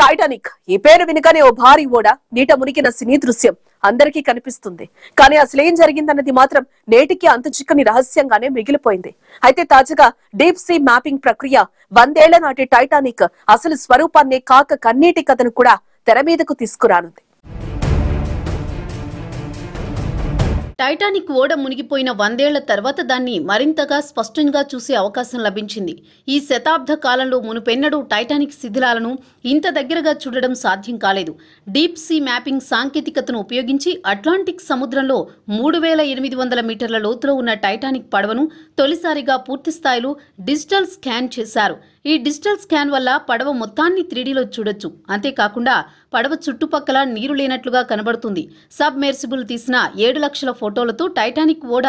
Titanic ఈ పేరు వినగానే ఓ భారీ ఓడ నీట మునిగిన సినీ దృశ్యం అందరికీ కనిపిస్తుంది కానీ అసలేం జరిగిందన్నది మాత్రం నేటికి అంత చిక్కని రహస్యంగానే మిగిలిపోయింది అయితే తాజాగా డీప్ సీ మ్యాపింగ్ ప్రక్రియ వందేళ్ల నాటి టైటానిక్ అసలు స్వరూపాన్ని కాక కన్నీటి కథను కూడా తెర మీదకు తీసుకురానుంది టైటానిక్ ఓడ మునిగిపోయిన వందేళ్ల తర్వాత దాన్ని మరింతగా స్పష్టంగా చూసే అవకాశం లభించింది ఈ శతాబ్ద కాలంలో మునుపెన్నడూ టైటానిక్ శిథిలాలను ఇంత దగ్గరగా చూడడం సాధ్యం కాలేదు డీప్ సీ మ్యాపింగ్ సాంకేతికతను ఉపయోగించి అట్లాంటిక్ సముద్రంలో మూడు వేల ఎనిమిది వందల మీటర్ల లోతులో ఉన్న టైటానిక్ పడవను తొలిసారిగా పూర్తిస్థాయిలో డిజిటల్ స్కాన్ చేశారు ఈ డిజిటల్ స్కాన్ వల్ల పడవ మొత్తాన్ని త్రీడీలో చూడొచ్చు అంతేకాకుండా పడవ చుట్టుపక్కల నీరు లేనట్లుగా కనబడుతుంది సబ్మెర్సిబుల్ తీసిన ఏడు లక్షల ఫోటోలతో టైటానిక్ ఓడ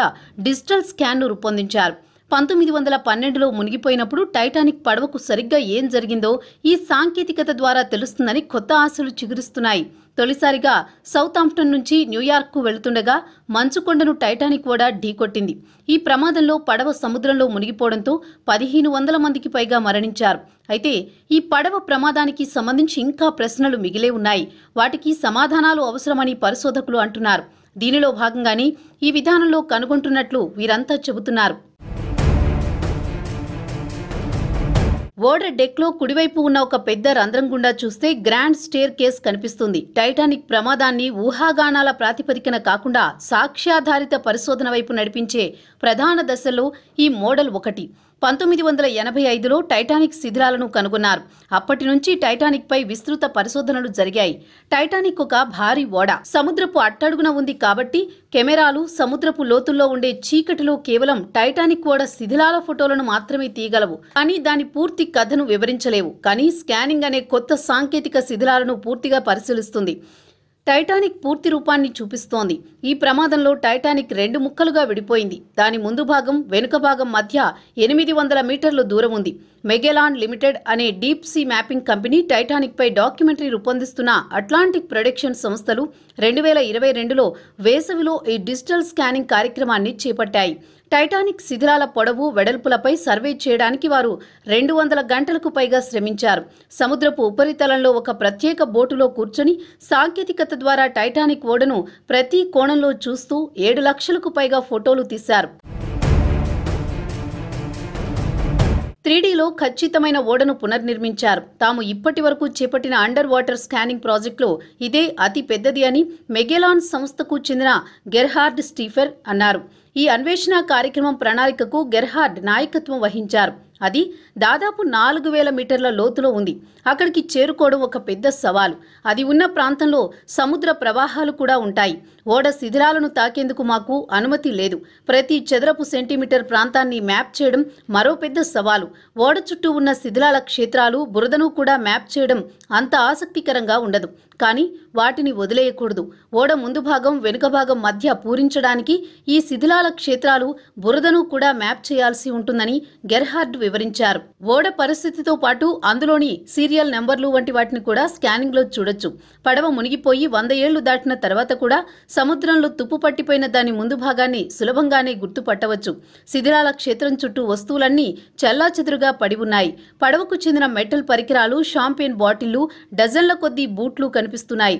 డిజిటల్ స్కాన్ను రూపొందించారు పంతొమ్మిది వందల పన్నెండులో మునిగిపోయినప్పుడు టైటానిక్ పడవకు సరిగ్గా ఏం జరిగిందో ఈ సాంకేతికత ద్వారా తెలుస్తుందని కొత్త ఆశలు చిగురుస్తున్నాయి తొలిసారిగా సౌత్ ఆంప్టన్ నుంచి న్యూయార్క్కు వెళుతుండగా మంచుకొండను టైటానిక్ కూడా ఢీకొట్టింది ఈ ప్రమాదంలో పడవ సముద్రంలో మునిగిపోవడంతో పదిహేను వందల మందికి పైగా మరణించారు అయితే ఈ పడవ ప్రమాదానికి సంబంధించి ఇంకా ప్రశ్నలు మిగిలే ఉన్నాయి వాటికి సమాధానాలు అవసరమని పరిశోధకులు అంటున్నారు దీనిలో భాగంగానే ఈ విధానంలో కనుగొంటున్నట్లు వీరంతా చెబుతున్నారు ఓడ డెక్లో కుడివైపు ఉన్న ఒక పెద్ద రంధ్రం గుండా చూస్తే గ్రాండ్ స్టేర్ కేస్ కనిపిస్తుంది టైటానిక్ ప్రమాదాన్ని ఊహాగానాల ప్రాతిపదికన కాకుండా సాక్ష్యాధారిత పరిశోధన వైపు నడిపించే ప్రధాన దశలో ఈ మోడల్ ఒకటి పంతొమ్మిది వందల ఎనభై ఐదులో టైటానిక్ శిథిరాలను కనుగొన్నారు అప్పటి నుంచి టైటానిక్ పై విస్తృత పరిశోధనలు జరిగాయి టైటానిక్ ఒక భారీ ఓడ సముద్రపు అట్టడుగున ఉంది కాబట్టి కెమెరాలు సముద్రపు లోతుల్లో ఉండే చీకటిలో కేవలం టైటానిక్ ఓడ శిథిలాల ఫోటోలను మాత్రమే తీయగలవు కానీ దాని పూర్తి కథను వివరించలేవు కానీ స్కానింగ్ అనే కొత్త సాంకేతిక శిథిలాలను పూర్తిగా పరిశీలిస్తుంది టైటానిక్ పూర్తి రూపాన్ని చూపిస్తోంది ఈ ప్రమాదంలో టైటానిక్ రెండు ముక్కలుగా విడిపోయింది దాని ముందు భాగం వెనుక భాగం మధ్య ఎనిమిది వందల మీటర్లు దూరం ఉంది మెగెలాన్ లిమిటెడ్ అనే డీప్ సీ మ్యాపింగ్ కంపెనీ టైటానిక్పై డాక్యుమెంటరీ రూపొందిస్తున్న అట్లాంటిక్ ప్రొడక్షన్ సంస్థలు రెండు వేల ఇరవై రెండులో వేసవిలో ఈ డిజిటల్ స్కానింగ్ కార్యక్రమాన్ని చేపట్టాయి టైటానిక్ శిథిరాల పొడవు వెడల్పులపై సర్వే చేయడానికి వారు రెండు వందల గంటలకు పైగా శ్రమించారు సముద్రపు ఉపరితలంలో ఒక ప్రత్యేక బోటులో కూర్చొని సాంకేతికత ద్వారా టైటానిక్ ఓడను ప్రతి కోణంలో చూస్తూ ఏడు లక్షలకు పైగా ఫోటోలు తీశారు త్రీడీలో ఖచ్చితమైన ఓడను పునర్నిర్మించారు తాము ఇప్పటి వరకు చేపట్టిన అండర్ వాటర్ స్కానింగ్ ప్రాజెక్టులో ఇదే అతి పెద్దది అని మెగెలాన్ సంస్థకు చెందిన గెర్హార్డ్ స్టీఫర్ అన్నారు ఈ అన్వేషణ కార్యక్రమం ప్రణాళికకు గెర్హార్డ్ నాయకత్వం వహించారు అది దాదాపు నాలుగు వేల మీటర్ల లోతులో ఉంది అక్కడికి చేరుకోవడం ఒక పెద్ద సవాలు అది ఉన్న ప్రాంతంలో సముద్ర ప్రవాహాలు కూడా ఉంటాయి ఓడ శిథిలాలను తాకేందుకు మాకు అనుమతి లేదు ప్రతి చదరపు సెంటీమీటర్ ప్రాంతాన్ని మ్యాప్ చేయడం మరో పెద్ద సవాలు ఓడ చుట్టూ ఉన్న శిథిలాల క్షేత్రాలు బురదను కూడా మ్యాప్ చేయడం అంత ఆసక్తికరంగా ఉండదు కానీ వాటిని వదిలేయకూడదు ఓడ ముందు భాగం వెనుక భాగం మధ్య పూరించడానికి ఈ శిథిలాల క్షేత్రాలు బురదను కూడా మ్యాప్ చేయాల్సి ఉంటుందని గెర్హార్డ్ వివరించారు ఓడ పరిస్థితితో పాటు అందులోని సీరియల్ నెంబర్లు వంటి వాటిని కూడా స్కానింగ్ లో చూడొచ్చు పడవ మునిగిపోయి వంద ఏళ్లు దాటిన తర్వాత కూడా సముద్రంలో తుప్పు పట్టిపోయిన దాని ముందు భాగాన్ని సులభంగానే గుర్తుపట్టవచ్చు శిథిరాల క్షేత్రం చుట్టూ వస్తువులన్నీ చెల్లాచెదురుగా పడి ఉన్నాయి పడవకు చెందిన మెటల్ పరికరాలు షాంపేన్ బాటిళ్లు డజన్ల కొద్దీ బూట్లు కనిపిస్తున్నాయి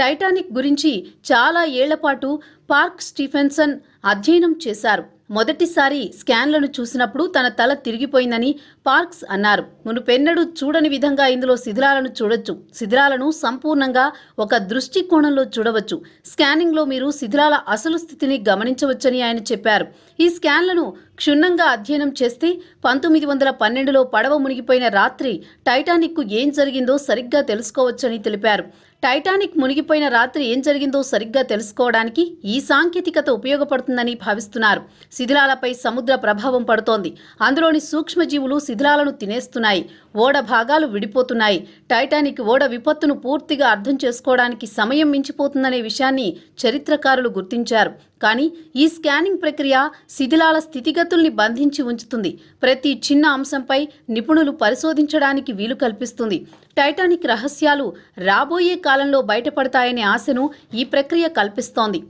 టైటానిక్ గురించి చాలా ఏళ్లపాటు పార్క్ స్టీఫెన్సన్ అధ్యయనం చేశారు మొదటిసారి స్కాన్లను చూసినప్పుడు తన తల తిరిగిపోయిందని పార్క్స్ అన్నారు మునుపెన్నడూ చూడని విధంగా ఇందులో శిథిలాలను చూడొచ్చు శిథిలాలను సంపూర్ణంగా ఒక దృష్టి కోణంలో చూడవచ్చు స్కానింగ్లో మీరు శిథిలాల అసలు స్థితిని గమనించవచ్చని ఆయన చెప్పారు ఈ స్కాన్లను క్షుణ్ణంగా అధ్యయనం చేస్తే పంతొమ్మిది వందల పన్నెండులో పడవ మునిగిపోయిన రాత్రి టైటానిక్కు ఏం జరిగిందో సరిగ్గా తెలుసుకోవచ్చని తెలిపారు టైటానిక్ మునిగిపోయిన రాత్రి ఏం జరిగిందో సరిగ్గా తెలుసుకోవడానికి ఈ సాంకేతికత ఉపయోగపడుతుందని భావిస్తున్నారు శిథిలాలపై సముద్ర ప్రభావం పడుతోంది అందులోని సూక్ష్మజీవులు శిథిలాలను తినేస్తున్నాయి ఓడ భాగాలు విడిపోతున్నాయి టైటానిక్ ఓడ విపత్తును పూర్తిగా అర్థం చేసుకోవడానికి సమయం మించిపోతుందనే విషయాన్ని చరిత్రకారులు గుర్తించారు కానీ ఈ స్కానింగ్ ప్రక్రియ శిథిలాల స్థితిగతుల్ని బంధించి ఉంచుతుంది ప్రతి చిన్న అంశంపై నిపుణులు పరిశోధించడానికి వీలు కల్పిస్తుంది టైటానిక్ రహస్యాలు రాబోయే కాలంలో బయటపడతాయనే ఆశను ఈ ప్రక్రియ కల్పిస్తోంది